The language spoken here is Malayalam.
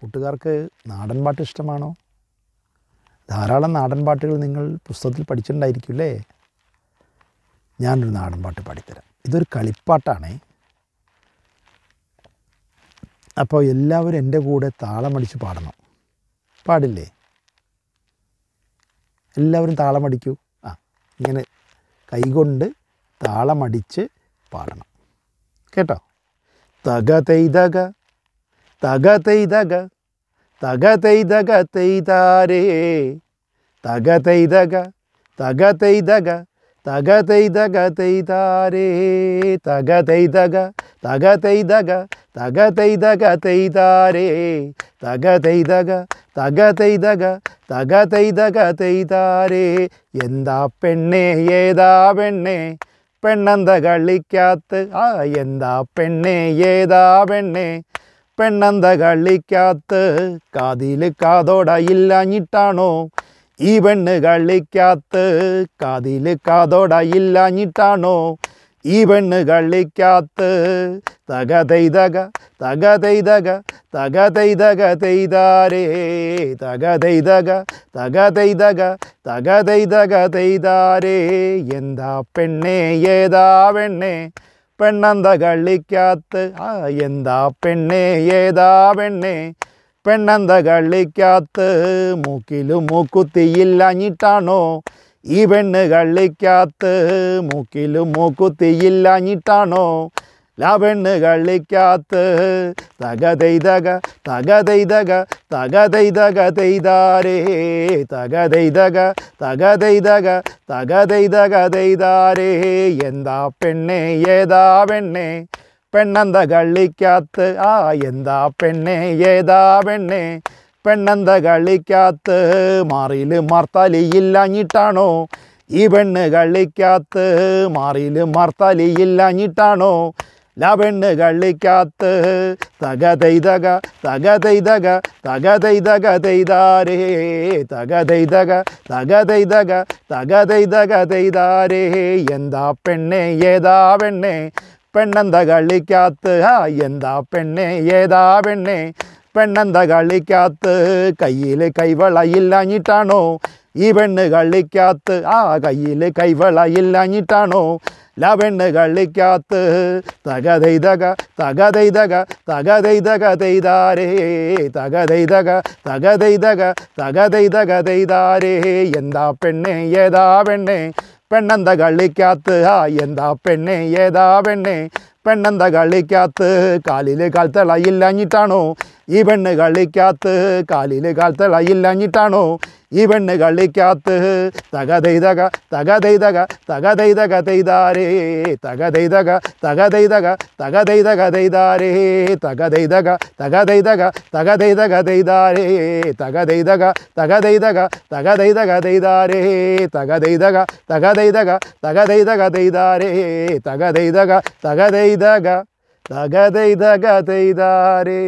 കൂട്ടുകാർക്ക് നാടൻ പാട്ട് ഇഷ്ടമാണോ ധാരാളം നാടൻ പാട്ടുകൾ നിങ്ങൾ പുസ്തകത്തിൽ അല്ലേ ഞാനൊരു നാടൻ പാട്ട് പാടിത്തരാം ഇതൊരു കളിപ്പാട്ടാണേ അപ്പോൾ എല്ലാവരും എൻ്റെ കൂടെ താളമടിച്ച് പാടണം പാടില്ലേ എല്ലാവരും താളമടിക്കൂ ആ ഇങ്ങനെ കൈകൊണ്ട് താളമടിച്ച് പാടണം കേട്ടോ തക തൈതക തക തൈതക തക തൈതക തൈതാരേ തക തൈതക തക തൈതക തക തൈതക തൈതാരേ തക തൈതക തക തൈതാരേ തക തൈതക തക തൈതാരേ എന്താ പെണ്ണേ ഏതാ പെണ്ണേ പെണ്ണെന്ത കളിക്കാത്ത ആ എന്താ പെണ്ണേ ഏതാ പെണ്ണേ പെണ്ണന്ത കള്ളിക്കാത്ത് കാതിൽ കാതോടയില്ലാഞ്ഞിട്ടാണോ ഈ പെണ്ണ് കള്ളിക്കാത്ത് കാതിൽ കാതോടയില്ലാഞ്ഞിട്ടാണോ ഈ പെണ്ണ് കള്ളിക്കാത്ത് തക തെയ്തക തക തെയ്തക തക തെയ്തക തെയ്താരേ തക തെയ്തക തക തെയ്തക തക തെയ്തക തെയ്താരേ എന്താ പെണ്ണേ ഏതാ പെണ്ണേ പെണ്ണന്ത കള്ളിക്കാത്ത് ആ എന്താ പെണ്ണേ ഏതാ പെണ്ണേ പെണ്ണന്ത കള്ളിക്കാത്ത് മൂക്കിലും മൂക്കുത്തിയില്ലാഞ്ഞിട്ടാണോ ഈ പെണ്ണ് കള്ളിക്കാത്ത് മൂക്കിലും മൂക്കുത്തിയില്ലാഞ്ഞിട്ടാണോ പെണ്ണ് കള്ളിക്കാത്ത് തക തെയ്തക തക തെയ്തക തക തെയ്തക തെയ്താരേ തക തെയ്തക തക തെയ്തക തക തെയ്തക തെയ്താരേ എന്താ പെണ്ണെ ഏതാ പെണ്ണെ പെണ്ണന്ത കള്ളിക്കാത്ത് ആ എന്താ പെണ്ണെ ഏതാ പെണ്ണെ പെണ്ണന്ത കള്ളിക്കാത്ത് മാറിയിൽ മർത്താലിയില്ലാഞ്ഞിട്ടാണോ ഈ പെണ്ണ് കള്ളിക്കാത്ത് മാറിയിൽ മർത്താലിയില്ലാഞ്ഞിട്ടാണോ ലവണ്ണ് കള്ളിക്കാത്ത് തക തെയ്തക തക തെയ്തക തക തെയ്തക തെയ്താരേ തക തെയ്തക തക തെയ്തക തക തെയ്തക തെയ്താരേ എന്താ പെണ്ണെ ഏതാ പെണ്ണെ പെണ്ണെന്ത കള്ളിക്കാത്ത് എന്താ പെണ്ണെ ഏതാ പെണ്ണെ പെണ്ണന്ത കളിക്കാത്ത് കയ്യിൽ കൈവളയില്ലാഞ്ഞിട്ടാണോ ഈ പെണ്ണ് കള്ളിക്കാത്ത് ആ കയ്യിൽ കൈവളയില്ലാഞ്ഞിട്ടാണോ ല പെണ്ണ് കള്ളിക്കകത്ത് തകതൈതക തകതൈതക തക തെയ്താരേ തകതൈതക തകതൈതക തകതൈതക തെയ്താരേ എന്താ പെണ്ണേ ഏതാ പെണ്ണേ പെണ്ണന്ത കള്ളിക്കാത്ത് ആ എന്താ പെണ്ണേ ഏതാ പെണ്ണേ പെണ്ണന്ത കള്ളിക്കാത്ത് കാലിൽ കാൽത്തളയില്ലാഞ്ഞിട്ടാണോ ഈ പെണ്ണ് കള്ളിക്കാത്ത് കാലിൽ കാൽത്തളയില്ലാഞ്ഞിട്ടാണോ ഈ പെണ്ണ് കളിക്കാത്ത് തകതൈതക തകതൈതക തകതൈതക തെയ്താരേ തകതൈതക തകതൈതക തകതൈതക തെയ്താരേ തകതൈതക തകതൈതക തകതൈതക തെയ്താരേ തകതൈതക തകതൈതക തകതൈതക തെയ്താരേ തകതൈതക തകതൈതക തകതൈതക തെയ്താരേ തകതൈതക തകതൈതക തകതൈതക തെയ്താരേ